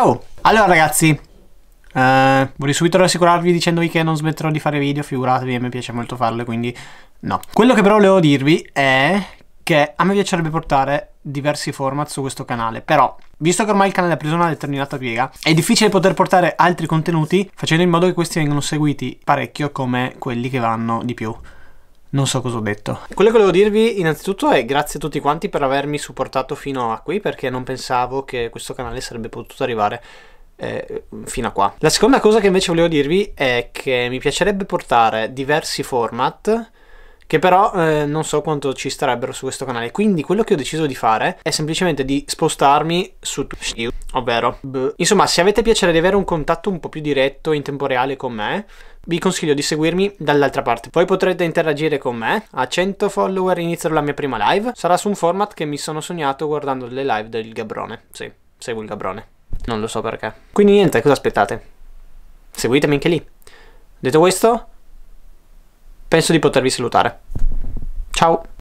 Ciao! Allora ragazzi, eh, vorrei subito rassicurarvi dicendovi che non smetterò di fare video, figuratevi, a me piace molto farle, quindi no. Quello che però volevo dirvi è che a me piacerebbe portare diversi format su questo canale, però visto che ormai il canale ha preso una determinata piega, è difficile poter portare altri contenuti facendo in modo che questi vengano seguiti parecchio come quelli che vanno di più. Non so cosa ho detto. Quello che volevo dirvi innanzitutto è grazie a tutti quanti per avermi supportato fino a qui perché non pensavo che questo canale sarebbe potuto arrivare eh, fino a qua. La seconda cosa che invece volevo dirvi è che mi piacerebbe portare diversi format che però eh, non so quanto ci starebbero su questo canale. Quindi quello che ho deciso di fare è semplicemente di spostarmi su Twitch, ovvero... Beh. Insomma, se avete piacere di avere un contatto un po' più diretto in tempo reale con me, vi consiglio di seguirmi dall'altra parte. Poi potrete interagire con me. A 100 follower inizierò la mia prima live. Sarà su un format che mi sono sognato guardando le live del Gabrone. Sì, seguo il Gabrone. Non lo so perché. Quindi niente, cosa aspettate? Seguitemi anche lì. Detto questo, penso di potervi salutare. Ciao!